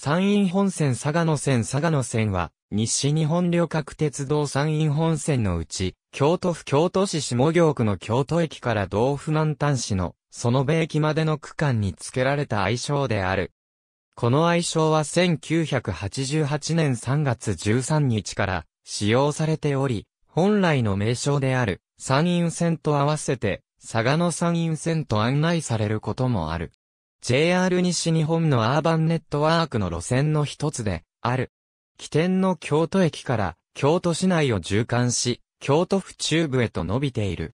山陰本線佐賀野線佐賀野線は、西日本旅客鉄道山陰本線のうち、京都府京都市下京区の京都駅から道府南端市の、その部駅までの区間に付けられた愛称である。この愛称は1988年3月13日から使用されており、本来の名称である山陰線と合わせて、佐賀野山陰線と案内されることもある。JR 西日本のアーバンネットワークの路線の一つで、ある。起点の京都駅から京都市内を縦貫し、京都府中部へと伸びている。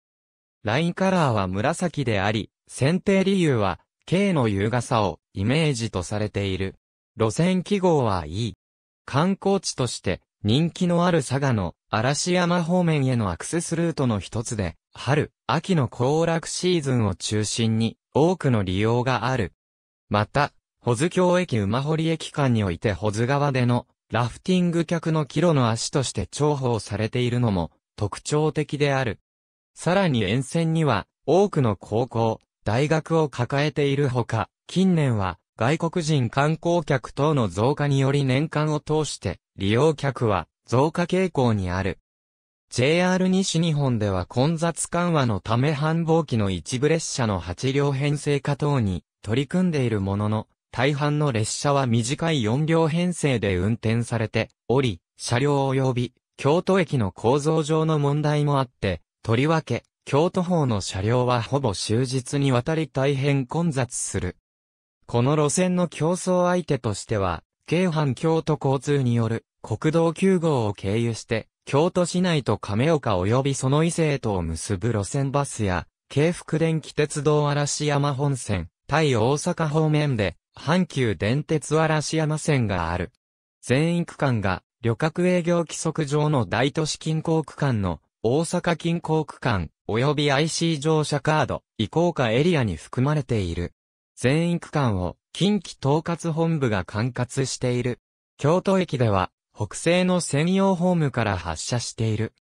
ラインカラーは紫であり、選定理由は、K の優雅さをイメージとされている。路線記号は E。観光地として人気のある佐賀の嵐山方面へのアクセスルートの一つで、春、秋の行楽シーズンを中心に多くの利用がある。また、保津峡駅馬堀駅間において保津川でのラフティング客の帰路の足として重宝されているのも特徴的である。さらに沿線には多くの高校、大学を抱えているほか、近年は外国人観光客等の増加により年間を通して利用客は増加傾向にある。JR 西日本では混雑緩和のため繁忙期の一部列車の8両編成化等に取り組んでいるものの、大半の列車は短い4両編成で運転されており、車両及び京都駅の構造上の問題もあって、とりわけ、京都方の車両はほぼ終日にわたり大変混雑する。この路線の競争相手としては、京阪京都交通による国道9号を経由して、京都市内と亀岡及びその伊勢へとを結ぶ路線バスや、京福電気鉄道嵐山本線、対大阪方面で、阪急電鉄嵐山線がある。全域区間が、旅客営業規則上の大都市近郊区間の、大阪近郊区間、及び IC 乗車カード、移行化エリアに含まれている。全域区間を、近畿統括本部が管轄している。京都駅では、北西の専用ホームから発車している。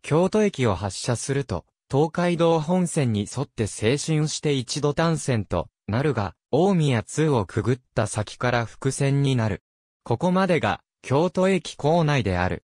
京都駅を発車すると、東海道本線に沿って青春して一度単線となるが、大宮2をくぐった先から伏線になる。ここまでが、京都駅構内である。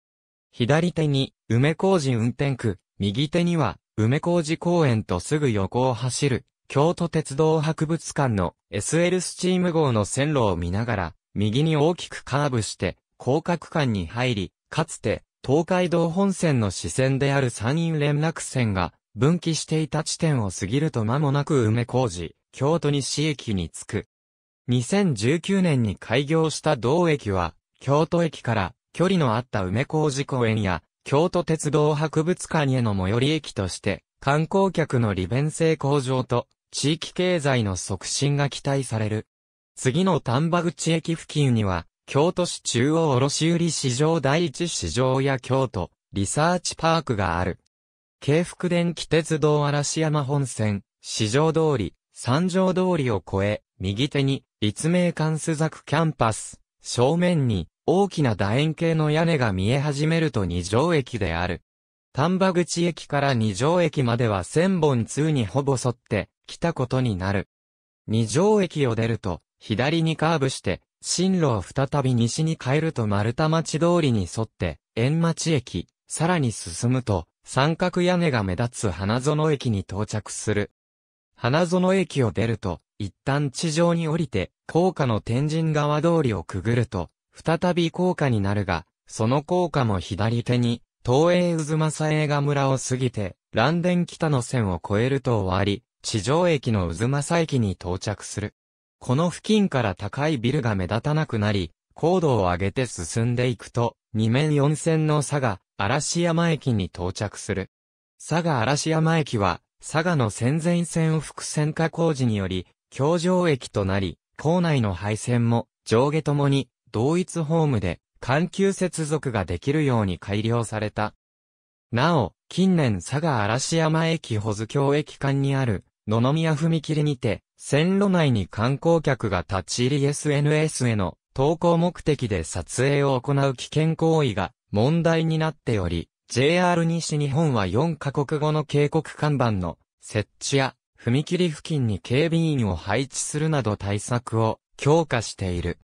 左手に、梅小路運転区、右手には、梅小路公園とすぐ横を走る、京都鉄道博物館の SL スチーム号の線路を見ながら、右に大きくカーブして、広角間に入り、かつて、東海道本線の支線である山陰連絡線が分岐していた地点を過ぎると間もなく梅工事、京都西駅に着く。2019年に開業した同駅は、京都駅から距離のあった梅工事公園や、京都鉄道博物館への最寄り駅として、観光客の利便性向上と、地域経済の促進が期待される。次の丹波口駅付近には、京都市中央卸売市場第一市場や京都、リサーチパークがある。京福電気鉄道嵐山本線、市場通り、三条通りを越え、右手に、立命館須作キャンパス、正面に、大きな楕円形の屋根が見え始めると二条駅である。丹波口駅から二条駅までは千本通にほぼ沿って、来たことになる。二条駅を出ると、左にカーブして、進路を再び西に変えると丸太町通りに沿って、円町駅、さらに進むと、三角屋根が目立つ花園駅に到着する。花園駅を出ると、一旦地上に降りて、高架の天神川通りをくぐると、再び高架になるが、その高架も左手に、東映渦政映画村を過ぎて、蘭電北の線を越えると終わり、地上駅の渦政駅に到着する。この付近から高いビルが目立たなくなり、高度を上げて進んでいくと、二面四線の佐賀、嵐山駅に到着する。佐賀嵐山駅は、佐賀の戦前線を伏線化工事により、京上駅となり、構内の配線も、上下ともに、同一ホームで、緩急接続ができるように改良された。なお、近年佐賀嵐山駅保津京駅間にある、野々宮踏切にて、線路内に観光客が立ち入り SNS への投稿目的で撮影を行う危険行為が問題になっており、JR 西日本は4カ国語の警告看板の設置や踏切付近に警備員を配置するなど対策を強化している。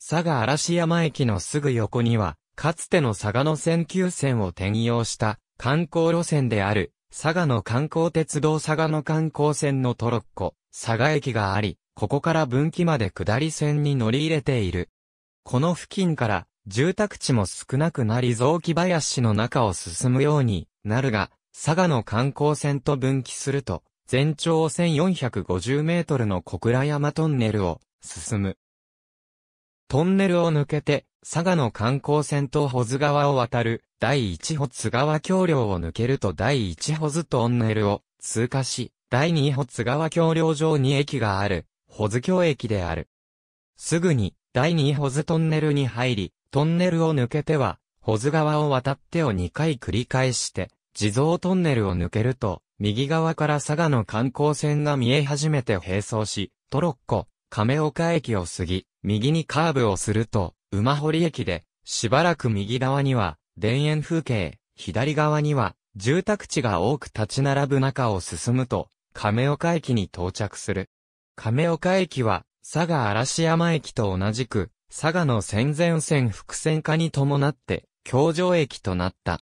佐賀嵐山駅のすぐ横には、かつての佐賀の線急線を転用した観光路線である、佐賀の観光鉄道佐賀の観光線のトロッコ、佐賀駅があり、ここから分岐まで下り線に乗り入れている。この付近から住宅地も少なくなり雑木林の中を進むようになるが、佐賀の観光船と分岐すると、全長1450メートルの小倉山トンネルを進む。トンネルを抜けて、佐賀の観光船と保津川を渡る、第一保津川橋梁を抜けると第一保津トンネルを通過し、第二保津川橋梁上に駅がある、保津峡駅である。すぐに、第二保津トンネルに入り、トンネルを抜けては、保津川を渡ってを2回繰り返して、地蔵トンネルを抜けると、右側から佐賀の観光船が見え始めて並走し、トロッコ、亀岡駅を過ぎ、右にカーブをすると、馬堀駅で、しばらく右側には、田園風景、左側には、住宅地が多く立ち並ぶ中を進むと、亀岡駅に到着する。亀岡駅は、佐賀嵐山駅と同じく、佐賀の戦前線伏線化に伴って、京城駅となった。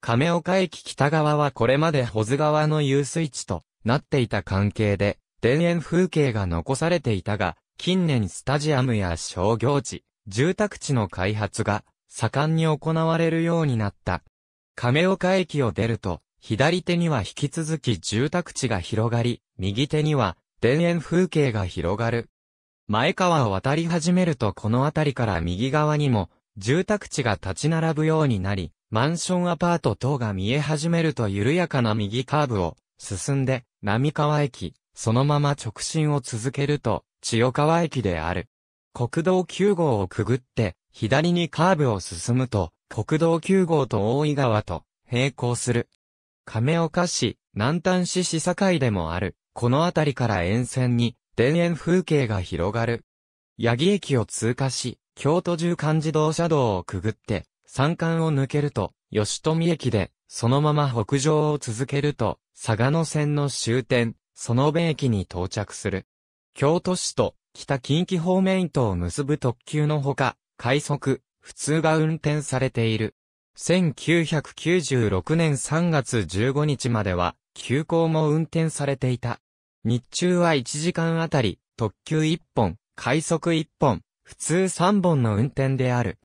亀岡駅北側はこれまで保津川の遊水地となっていた関係で、田園風景が残されていたが、近年スタジアムや商業地、住宅地の開発が盛んに行われるようになった。亀岡駅を出ると、左手には引き続き住宅地が広がり、右手には田園風景が広がる。前川を渡り始めるとこの辺りから右側にも住宅地が立ち並ぶようになり、マンションアパート等が見え始めると緩やかな右カーブを進んで、並川駅、そのまま直進を続けると、千代川駅である。国道9号をくぐって、左にカーブを進むと、国道9号と大井川と並行する。亀岡市、南丹市市境でもある、この辺りから沿線に、田園風景が広がる。八木駅を通過し、京都中間自動車道をくぐって、山間を抜けると、吉富駅で、そのまま北上を続けると、佐賀野線の終点、園部駅に到着する。京都市と北近畿方面とを結ぶ特急のほか、快速、普通が運転されている。1996年3月15日までは、急行も運転されていた。日中は1時間あたり、特急1本、快速1本、普通3本の運転である。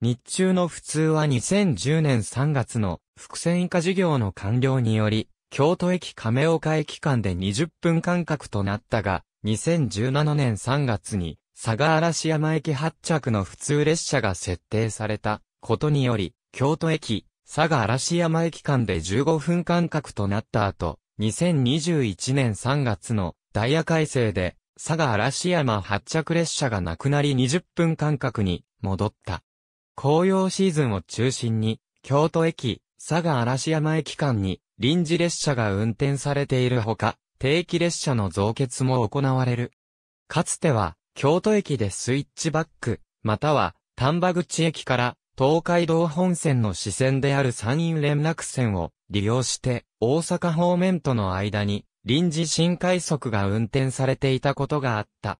日中の普通は2010年3月の伏線以下事業の完了により、京都駅亀岡駅間で20分間隔となったが、2017年3月に、佐賀嵐山駅発着の普通列車が設定されたことにより、京都駅、佐賀嵐山駅間で15分間隔となった後、2021年3月のダイヤ改正で、佐賀嵐山発着列車がなくなり20分間隔に戻った。紅葉シーズンを中心に、京都駅、佐賀嵐山駅間に臨時列車が運転されているほか、定期列車の増結も行われる。かつては、京都駅でスイッチバック、または、丹波口駅から東海道本線の支線である山陰連絡線を利用して大阪方面との間に臨時新快速が運転されていたことがあった。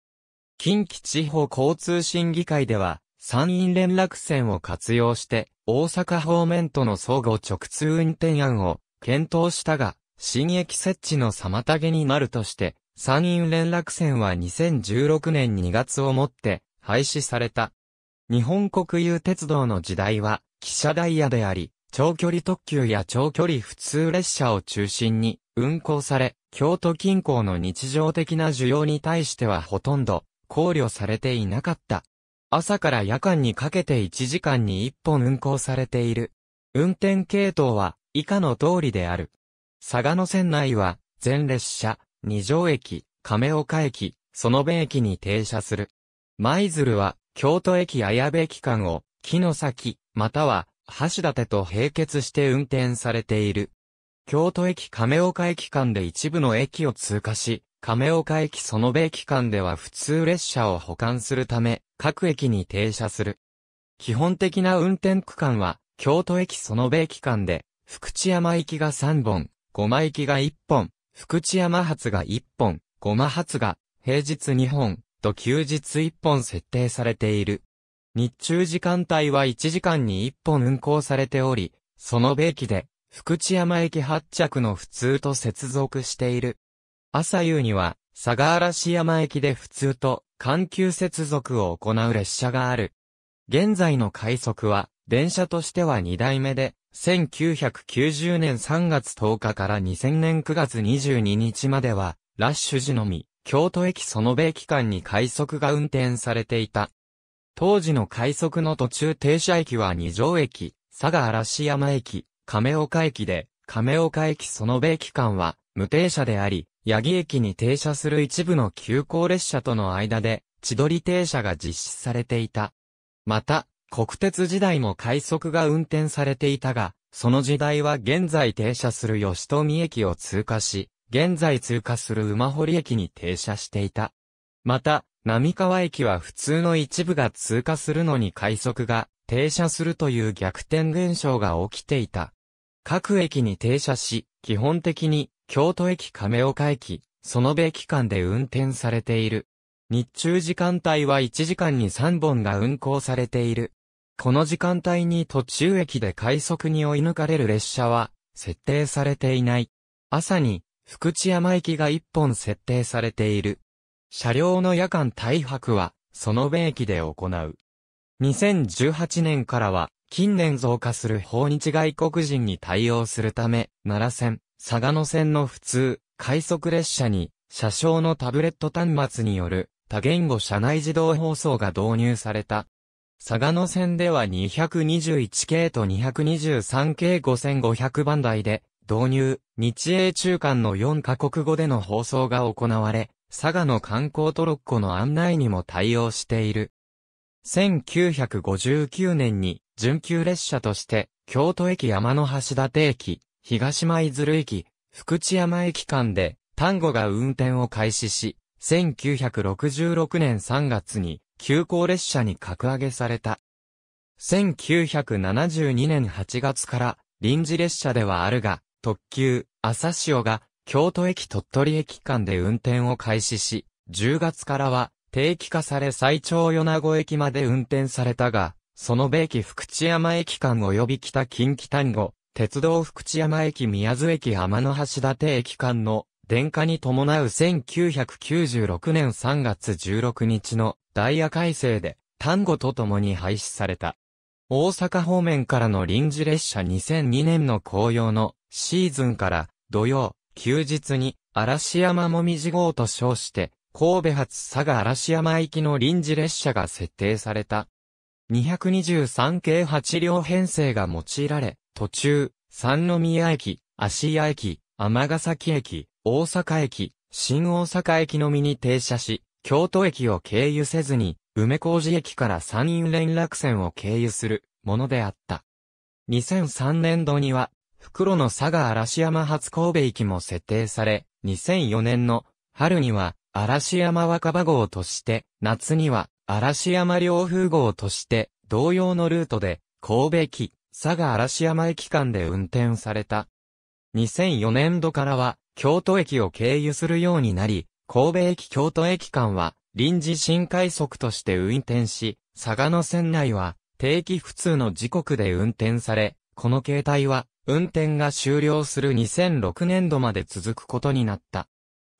近畿地方交通審議会では山陰連絡線を活用して大阪方面との相互直通運転案を検討したが新駅設置の妨げになるとして山陰連絡線は2016年2月をもって廃止された。日本国有鉄道の時代は、汽車ダイヤであり、長距離特急や長距離普通列車を中心に運行され、京都近郊の日常的な需要に対してはほとんど考慮されていなかった。朝から夜間にかけて1時間に1本運行されている。運転系統は以下の通りである。佐賀の線内は全列車、二条駅、亀岡駅、園部駅に停車する。舞鶴は京都駅綾部駅間を、木の先、または、橋立と並結して運転されている。京都駅亀岡駅間で一部の駅を通過し、亀岡駅その部駅間では普通列車を保管するため、各駅に停車する。基本的な運転区間は、京都駅その部駅間で、福知山行きが3本、五間行きが1本、福知山発が1本、ごま発が、平日2本、と休日1本設定されている。日中時間帯は1時間に1本運行されており、その米機で、福知山駅発着の普通と接続している。朝夕には、佐賀嵐山駅で普通と環球接続を行う列車がある。現在の快速は、電車としては2代目で、1990年3月10日から2000年9月22日までは、ラッシュ時のみ。京都駅その米機関に快速が運転されていた。当時の快速の途中停車駅は二条駅、佐賀嵐山駅、亀岡駅で、亀岡駅その米機関は無停車であり、八木駅に停車する一部の急行列車との間で、千鳥停車が実施されていた。また、国鉄時代も快速が運転されていたが、その時代は現在停車する吉富駅を通過し、現在通過する馬堀駅に停車していた。また、並川駅は普通の一部が通過するのに快速が停車するという逆転現象が起きていた。各駅に停車し、基本的に京都駅亀岡駅、園部駅間で運転されている。日中時間帯は1時間に3本が運行されている。この時間帯に途中駅で快速に追い抜かれる列車は設定されていない。朝に福知山行きが一本設定されている。車両の夜間大泊は、その米駅で行う。2018年からは、近年増加する訪日外国人に対応するため、奈良線、佐賀野線の普通、快速列車に、車掌のタブレット端末による、多言語車内自動放送が導入された。佐賀野線では221系と223系5500番台で、導入、日英中間の4カ国語での放送が行われ、佐賀の観光トロッコの案内にも対応している。1959年に、準急列車として、京都駅山の橋立駅、東舞鶴駅、福知山駅間で、単語が運転を開始し、1966年3月に、急行列車に格上げされた。1972年8月から、臨時列車ではあるが、特急、朝潮が、京都駅鳥取駅間で運転を開始し、10月からは、定期化され最長米子駅まで運転されたが、その米機福知山駅間及び北近畿丹後、鉄道福知山駅宮津駅天の橋立駅間の電化に伴う1996年3月16日のダイヤ改正で単語と共に廃止された。大阪方面からの臨時列車2002年の紅葉のシーズンから土曜、休日に嵐山もみじ号と称して、神戸発佐賀嵐山行きの臨時列車が設定された。223系8両編成が用いられ、途中、三宮駅、芦屋駅、尼崎駅、大阪駅、新大阪駅のみに停車し、京都駅を経由せずに、梅小路駅から山陰連絡線を経由するものであった。2003年度には、袋の佐賀嵐山初神戸駅も設定され、2004年の春には嵐山若葉号として、夏には嵐山両風号として、同様のルートで神戸駅、佐賀嵐山駅間で運転された。2004年度からは京都駅を経由するようになり、神戸駅京都駅間は臨時新快速として運転し、佐賀の線内は定期普通の時刻で運転され、この形態は運転が終了する2006年度まで続くことになった。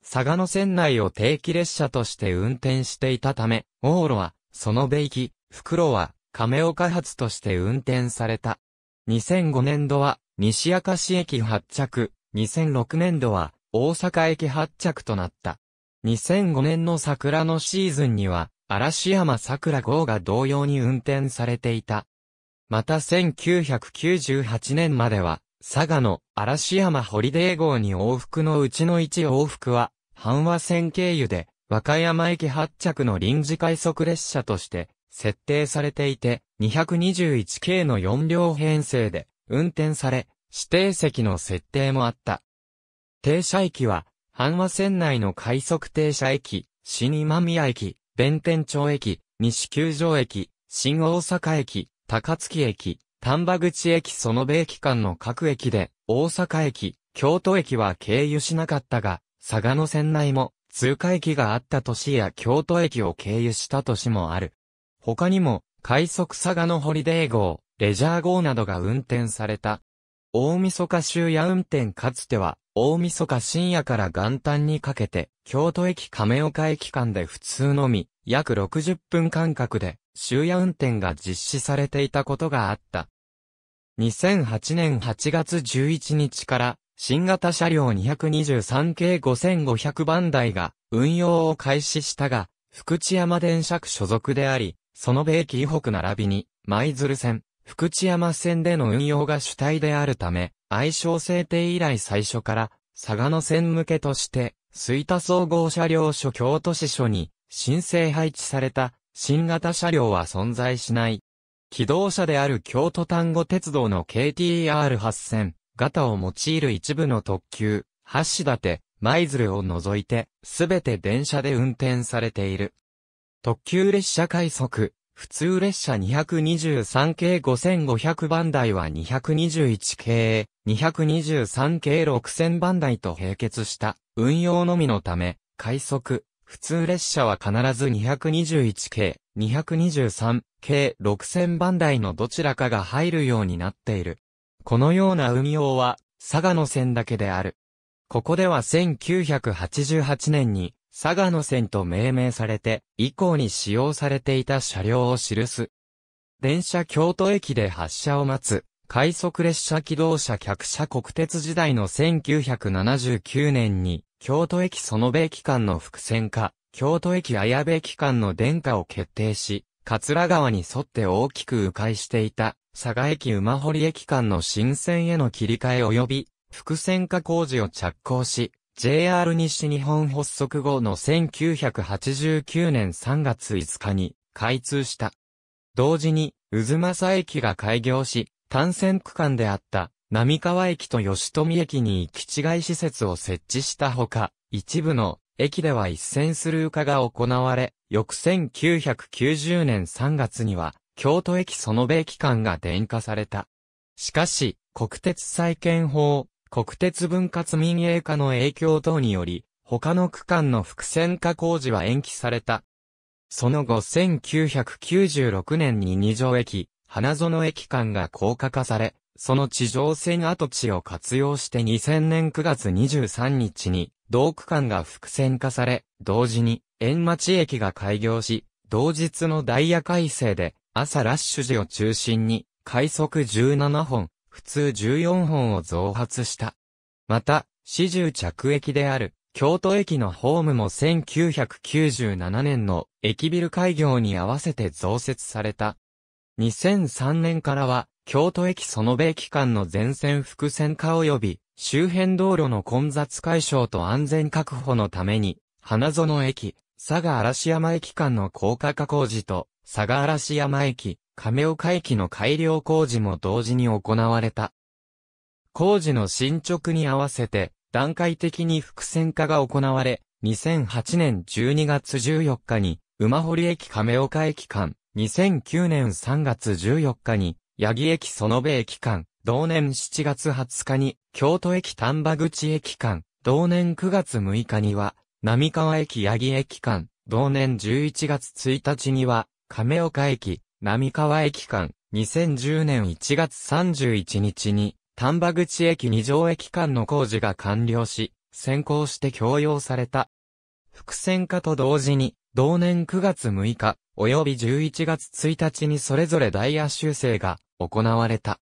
佐賀の線内を定期列車として運転していたため、往路は、そのべいき、袋は、亀岡発として運転された。2005年度は、西明石駅発着、2006年度は、大阪駅発着となった。2005年の桜のシーズンには、嵐山桜号が同様に運転されていた。また1998年までは、佐賀の嵐山ホリデー号に往復のうちの1往復は、阪和線経由で、和歌山駅発着の臨時快速列車として、設定されていて、221系の4両編成で、運転され、指定席の設定もあった。停車駅は、阪和線内の快速停車駅、新今宮駅、弁天町駅、西九条駅、新大阪駅、高槻駅、丹波口駅その駅間の各駅で、大阪駅、京都駅は経由しなかったが、佐賀の線内も、通過駅があった都市や京都駅を経由した都市もある。他にも、快速佐賀のホリデー号、レジャー号などが運転された。大晦日終夜運転かつては、大晦日深夜から元旦にかけて、京都駅亀岡駅間で普通のみ、約60分間隔で、終夜運転が実施されていたことがあった。2008年8月11日から、新型車両223系5500番台が運用を開始したが、福知山電車区所属であり、その米紀北並びに、舞鶴線、福知山線での運用が主体であるため、愛称制定以来最初から、佐賀野線向けとして、水田総合車両所京都市所に、申請配置された、新型車両は存在しない。機動車である京都丹後鉄道の KTR8000 型を用いる一部の特急、橋立、舞鶴を除いて、すべて電車で運転されている。特急列車快速、普通列車223系5500番台は221系、223系6000番台と並結した運用のみのため、快速、普通列車は必ず221系、223系6000番台のどちらかが入るようになっている。このような運用は、佐賀の線だけである。ここでは1988年に、佐賀の線と命名されて、以降に使用されていた車両を記す。電車京都駅で発車を待つ、快速列車機動車客車国鉄時代の1979年に、京都駅園部駅間の伏線化、京都駅綾部駅間の電化を決定し、桂川に沿って大きく迂回していた、佐賀駅馬堀駅間の新線への切り替え及び、伏線化工事を着工し、JR 西日本発足後の1989年3月5日に開通した。同時に、渦政駅が開業し、単線区間であった並川駅と吉富駅に行き違い施設を設置したほか、一部の駅では一線スルー化が行われ、翌1990年3月には、京都駅そのべ駅間が電化された。しかし、国鉄再建法、国鉄分割民営化の影響等により、他の区間の複線化工事は延期された。その後1996年に二条駅、花園駅間が高架化され、その地上線跡地を活用して2000年9月23日に、同区間が複線化され、同時に、円町駅が開業し、同日のダイヤ改正で、朝ラッシュ時を中心に、快速17本、普通14本を増発した。また、始終着駅である、京都駅のホームも1997年の駅ビル開業に合わせて増設された。2003年からは、京都駅その米機関の全線複線化及び、周辺道路の混雑解消と安全確保のために、花園駅、佐賀嵐山駅間の高架化工事と、佐賀嵐山駅、亀岡駅の改良工事も同時に行われた。工事の進捗に合わせて、段階的に伏線化が行われ、2008年12月14日に、馬堀駅亀岡駅間、2009年3月14日に、八木駅園部駅間、同年7月20日に、京都駅丹波口駅間、同年9月6日には、並川駅八木駅間、同年11月1日には、亀岡駅、並川駅間、2010年1月31日に、丹波口駅二条駅間の工事が完了し、先行して供用された。伏線化と同時に、同年9月6日、及び11月1日にそれぞれダイヤ修正が行われた。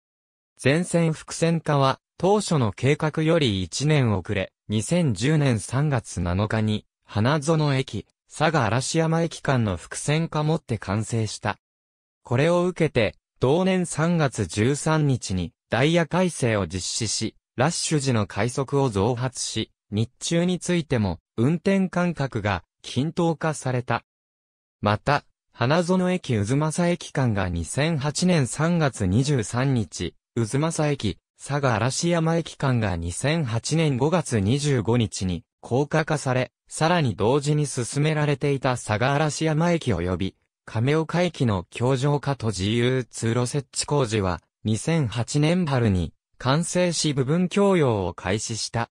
全線伏線化は、当初の計画より1年遅れ、2010年3月7日に、花園駅、佐賀嵐山駅間の伏線化もって完成した。これを受けて、同年3月13日にダイヤ改正を実施し、ラッシュ時の快速を増発し、日中についても運転間隔が均等化された。また、花園駅渦政駅間が2008年3月23日、渦政駅、佐賀嵐山駅間が2008年5月25日に高架化され、さらに同時に進められていた佐賀嵐山駅及び、亀岡駅の橋上化と自由通路設置工事は、2008年春に、完成し部分供用を開始した。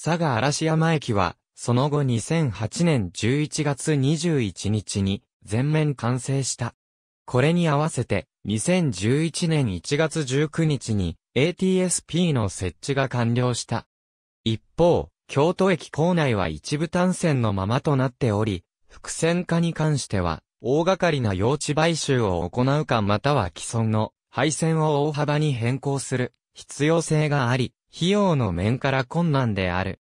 佐賀嵐山駅は、その後2008年11月21日に、全面完成した。これに合わせて、2011年1月19日に ATSP の設置が完了した。一方、京都駅構内は一部単線のままとなっており、複線化に関しては、大掛かりな用地買収を行うかまたは既存の配線を大幅に変更する必要性があり、費用の面から困難である。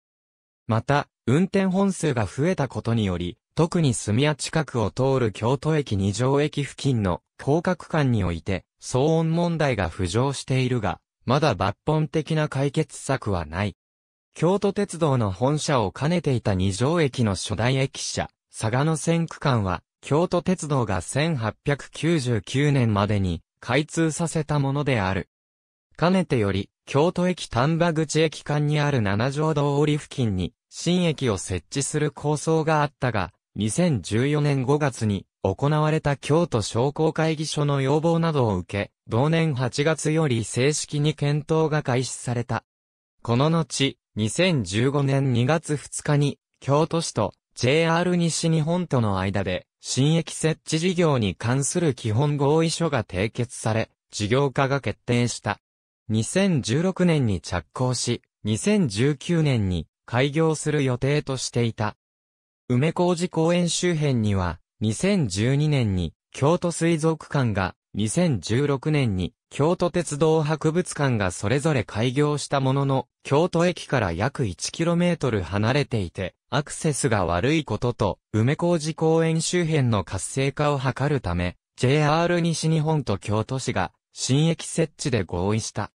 また、運転本数が増えたことにより、特に住屋近くを通る京都駅二条駅付近の広角間において、騒音問題が浮上しているが、まだ抜本的な解決策はない。京都鉄道の本社を兼ねていた二条駅の初代駅舎、佐賀の線区間は、京都鉄道が1899年までに開通させたものである。かねてより、京都駅丹波口駅間にある七条通り付近に、新駅を設置する構想があったが、2014年5月に行われた京都商工会議所の要望などを受け、同年8月より正式に検討が開始された。この後、2015年2月2日に、京都市と JR 西日本との間で、新駅設置事業に関する基本合意書が締結され、事業化が決定した。2016年に着工し、2019年に開業する予定としていた。梅小路公園周辺には、2012年に京都水族館が2016年に京都鉄道博物館がそれぞれ開業したものの、京都駅から約 1km 離れていて、アクセスが悪いことと、梅小路公園周辺の活性化を図るため、JR 西日本と京都市が新駅設置で合意した。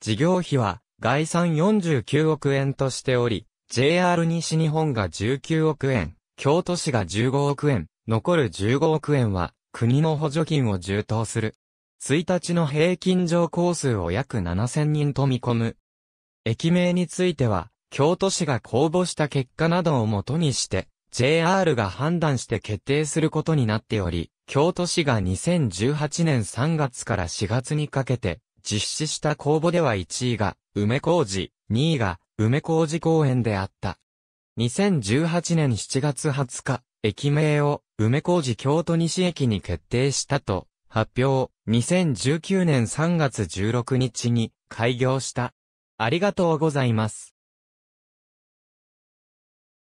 事業費は概算49億円としており、JR 西日本が19億円、京都市が15億円、残る15億円は国の補助金を充当する。1日の平均乗降数を約7000人と見込む。駅名については、京都市が公募した結果などをもとにして、JR が判断して決定することになっており、京都市が2018年3月から4月にかけて実施した公募では1位が梅小路、2位が梅小路公園であった。2018年7月20日、駅名を梅小路京都西駅に決定したと発表、2019年3月16日に開業した。ありがとうございます。